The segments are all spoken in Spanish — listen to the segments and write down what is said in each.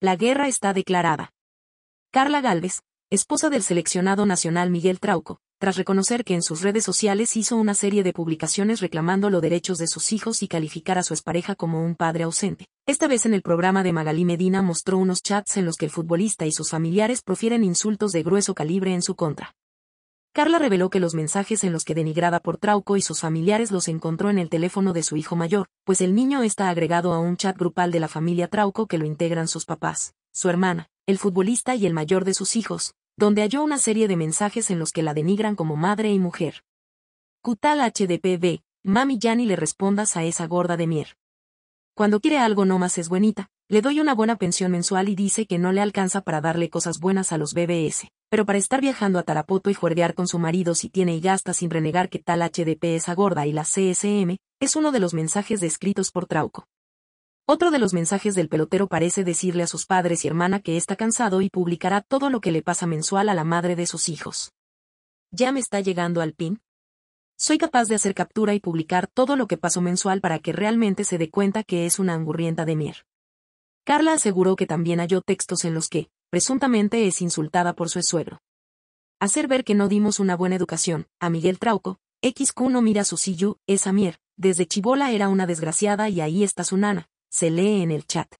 La guerra está declarada. Carla Galvez, esposa del seleccionado nacional Miguel Trauco, tras reconocer que en sus redes sociales hizo una serie de publicaciones reclamando los derechos de sus hijos y calificar a su expareja como un padre ausente. Esta vez en el programa de Magalí Medina mostró unos chats en los que el futbolista y sus familiares profieren insultos de grueso calibre en su contra. Carla reveló que los mensajes en los que denigrada por Trauco y sus familiares los encontró en el teléfono de su hijo mayor, pues el niño está agregado a un chat grupal de la familia Trauco que lo integran sus papás, su hermana, el futbolista y el mayor de sus hijos, donde halló una serie de mensajes en los que la denigran como madre y mujer. Cutal HDPB, mami ya ni le respondas a esa gorda de mier. Cuando quiere algo no más es buenita, le doy una buena pensión mensual y dice que no le alcanza para darle cosas buenas a los BBS. Pero para estar viajando a Tarapoto y juerdear con su marido si tiene y gasta sin renegar que tal HDP es agorda y la CSM, es uno de los mensajes descritos por Trauco. Otro de los mensajes del pelotero parece decirle a sus padres y hermana que está cansado y publicará todo lo que le pasa mensual a la madre de sus hijos. ¿Ya me está llegando al pin? Soy capaz de hacer captura y publicar todo lo que pasó mensual para que realmente se dé cuenta que es una angurrienta de mier. Carla aseguró que también halló textos en los que, presuntamente es insultada por su suegro. Hacer ver que no dimos una buena educación, a Miguel Trauco, XQ no mira su Siyu, es mier, desde Chibola era una desgraciada y ahí está su nana, se lee en el chat.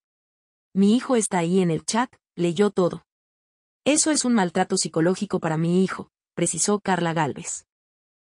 Mi hijo está ahí en el chat, leyó todo. Eso es un maltrato psicológico para mi hijo, precisó Carla Galvez.